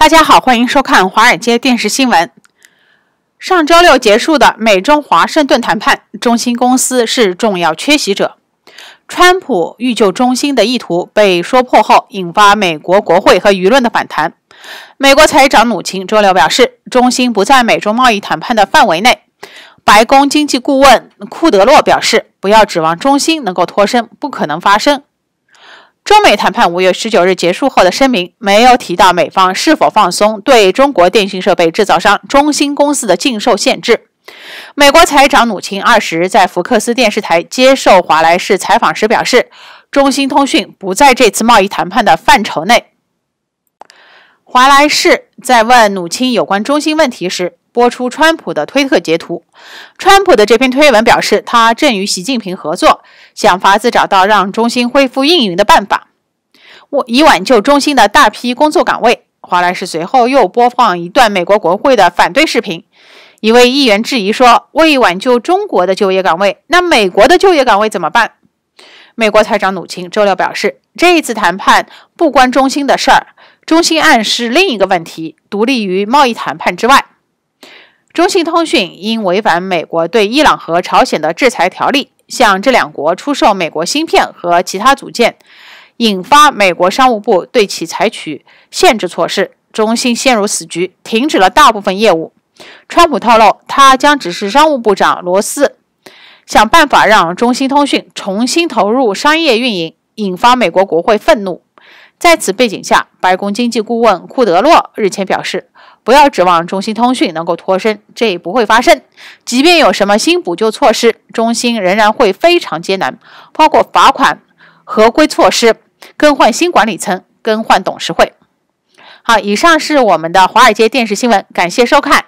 大家好，欢迎收看《华尔街电视新闻》。上周六结束的美中华盛顿谈判，中芯公司是重要缺席者。川普欲救中芯的意图被说破后，引发美国国会和舆论的反弹。美国财长努钦周六表示，中芯不在美中贸易谈判的范围内。白宫经济顾问库德洛表示，不要指望中芯能够脱身，不可能发生。中美谈判五月十九日结束后的声明没有提到美方是否放松对中国电信设备制造商中兴公司的禁售限制。美国财长努钦二十日在福克斯电视台接受华莱士采访时表示，中兴通讯不在这次贸易谈判的范畴内。华莱士在问努钦有关中兴问题时，播出川普的推特截图。川普的这篇推文表示，他正与习近平合作，想法子找到让中兴恢复运营的办法，我以挽救中兴的大批工作岗位。华莱士随后又播放一段美国国会的反对视频。一位议员质疑说：“为挽救中国的就业岗位，那美国的就业岗位怎么办？”美国财长努钦周六表示：“这一次谈判不关中兴的事儿，中兴案是另一个问题，独立于贸易谈判之外。”中兴通讯因违反美国对伊朗和朝鲜的制裁条例，向这两国出售美国芯片和其他组件，引发美国商务部对其采取限制措施。中兴陷入死局，停止了大部分业务。川普透露，他将指示商务部长罗斯想办法让中兴通讯重新投入商业运营，引发美国国会愤怒。在此背景下，白宫经济顾问库德洛日前表示：“不要指望中兴通讯能够脱身，这也不会发生。即便有什么新补救措施，中兴仍然会非常艰难，包括罚款、合规措施、更换新管理层、更换董事会。”好，以上是我们的华尔街电视新闻，感谢收看。